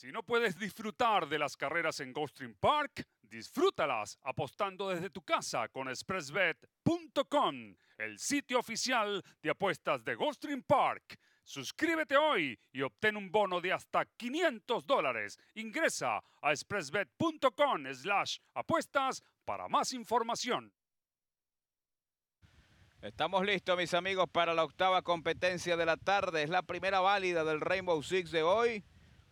Si no puedes disfrutar de las carreras en Stream Park, disfrútalas apostando desde tu casa con expressbet.com, el sitio oficial de apuestas de Stream Park. Suscríbete hoy y obtén un bono de hasta 500 dólares. Ingresa a expressbet.com slash apuestas para más información. Estamos listos, mis amigos, para la octava competencia de la tarde. Es la primera válida del Rainbow Six de hoy.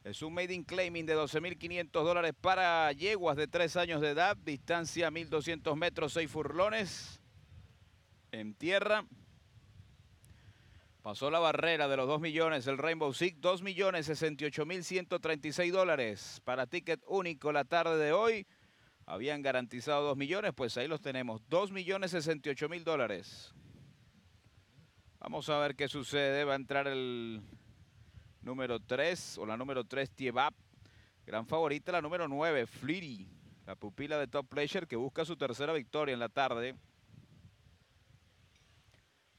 Es un made in claiming de 12.500 dólares para yeguas de 3 años de edad, distancia 1.200 metros, 6 furlones en tierra. Pasó la barrera de los 2 millones, el Rainbow Six, 2 millones dólares para ticket único la tarde de hoy. Habían garantizado 2 millones, pues ahí los tenemos, 2 millones dólares. Vamos a ver qué sucede, va a entrar el número 3 o la número 3 Tiebap. Gran favorita la número 9 Fliri, la pupila de Top Pleasure que busca su tercera victoria en la tarde.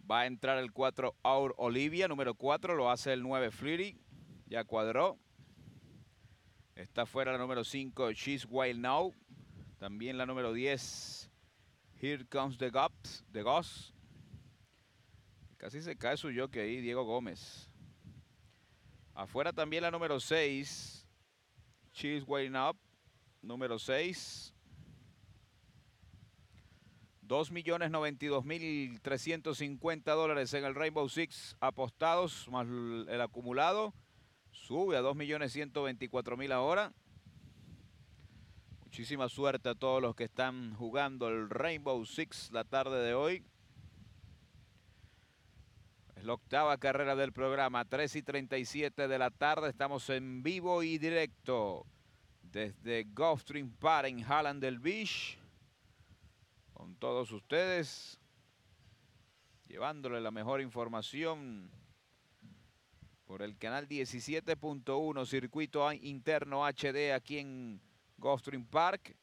Va a entrar el 4 Aur Olivia, número 4 lo hace el 9 Fliri, ya cuadró. Está fuera la número 5 She's Wild Now, también la número 10 Here Comes the Gops, the Goss. Casi se cae su jockey ahí, Diego Gómez. Afuera también la número 6. cheese way up. Número 6. 2.092.350 dólares en el Rainbow Six apostados más el acumulado. Sube a 2.124.000 ahora. Muchísima suerte a todos los que están jugando el Rainbow Six la tarde de hoy. Es la octava carrera del programa, 3 y 37 de la tarde. Estamos en vivo y directo desde Gulfstream Park en Halland del Beach. Con todos ustedes, llevándole la mejor información por el canal 17.1, circuito interno HD aquí en Gulfstream Park.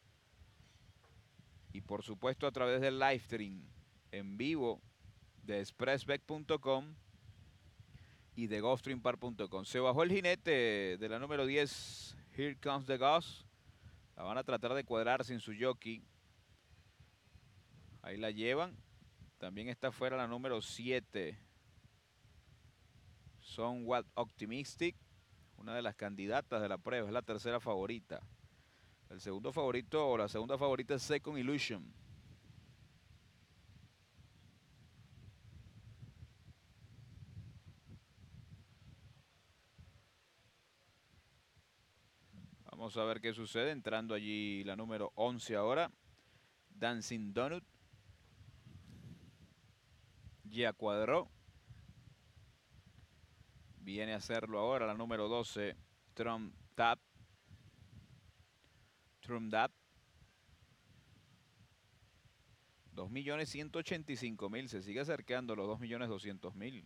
Y por supuesto a través del live stream en vivo de expressback.com y de golfstreampar.com. Se bajó el jinete de la número 10, Here Comes the Ghost. La van a tratar de cuadrar sin su jockey. Ahí la llevan. También está fuera la número 7. Somewhat Optimistic. Una de las candidatas de la prueba. Es la tercera favorita. El segundo favorito o la segunda favorita es Second Illusion. Vamos a ver qué sucede. Entrando allí la número 11 ahora. Dancing Donut. Ya cuadró. Viene a hacerlo ahora la número 12. Trump Tap. Trump Tap. 2.185.000. Se sigue acercando los 2.200.000.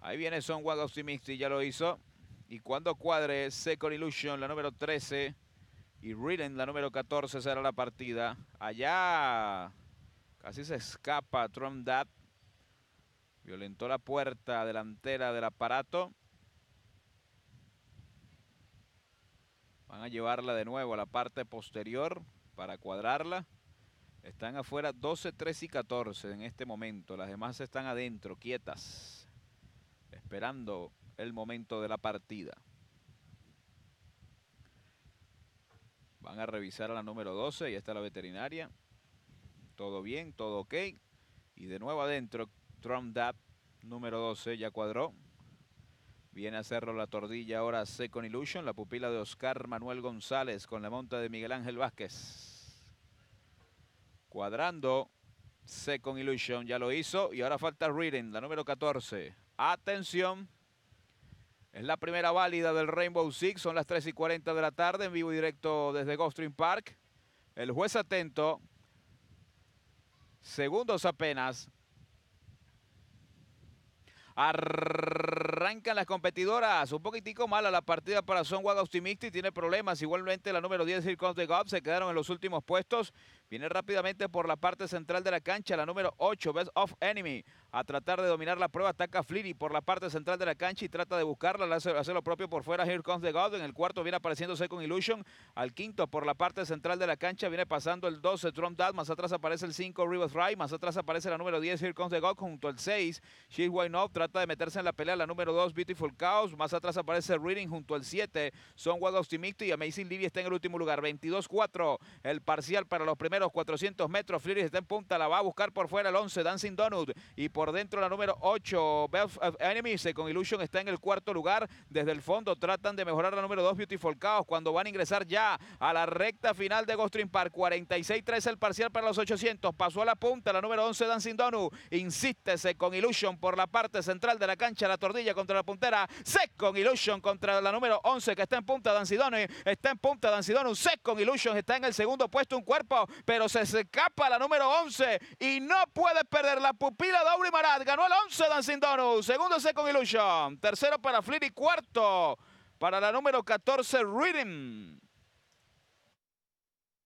Ahí viene Son Optimistic. Ya lo hizo. Y cuando cuadre Second Illusion, la número 13, y Riden, la número 14, será la partida. Allá casi se escapa Trump Dad. Violentó la puerta delantera del aparato. Van a llevarla de nuevo a la parte posterior para cuadrarla. Están afuera 12, 13 y 14 en este momento. Las demás están adentro, quietas, esperando el momento de la partida. Van a revisar a la número 12 y está la veterinaria. Todo bien, todo ok. Y de nuevo adentro, Trump Dab, número 12, ya cuadró. Viene a hacerlo la tordilla ahora Second Illusion, la pupila de Oscar Manuel González con la monta de Miguel Ángel Vázquez. Cuadrando Second Illusion, ya lo hizo. Y ahora falta Reading, la número 14. Atención. Es la primera válida del Rainbow Six. Son las 3 y 40 de la tarde en vivo y directo desde Gulfstream Park. El juez atento. Segundos apenas. Arrancan las competidoras. Un poquitico mala la partida para Son Optimista y tiene problemas. Igualmente la número 10 Circons de the se quedaron en los últimos puestos. Viene rápidamente por la parte central de la cancha, la número 8, Best of Enemy. A tratar de dominar la prueba, ataca Fliri por la parte central de la cancha y trata de buscarla. hace, lo propio por fuera, Here Comes the God. En el cuarto viene apareciéndose con Illusion. Al quinto por la parte central de la cancha viene pasando el 12, Trump Dad. Más atrás aparece el 5, River Fry. Más atrás aparece la número 10, Here Comes the God, junto al 6, She's Why off Trata de meterse en la pelea, la número 2, Beautiful Chaos. Más atrás aparece Reading junto al 7, Son Wild Timicto Y Amazing Libby está en el último lugar, 22-4. El parcial para los primeros los 400 metros. fliris está en punta, la va a buscar por fuera el 11, Dancing Donut. Y por dentro la número 8, Belf eh, eh, con Illusion está en el cuarto lugar. Desde el fondo tratan de mejorar la número 2, Beautiful Chaos, cuando van a ingresar ya a la recta final de Ghost Park. 46-3 el parcial para los 800. Pasó a la punta la número 11, Dancing Donut. Insístese con Illusion por la parte central de la cancha, la tordilla contra la puntera. Sec con Illusion contra la número 11 que está en punta, Dancing Donut. Está en punta, Dancing Donut. Sec con Illusion está en el segundo puesto, un cuerpo pero se escapa la número 11 y no puede perder la pupila de Aubrey Marat. Ganó el 11 Dancing Donuts, segundo con Illusion, tercero para Fleet y cuarto para la número 14 Rhythm.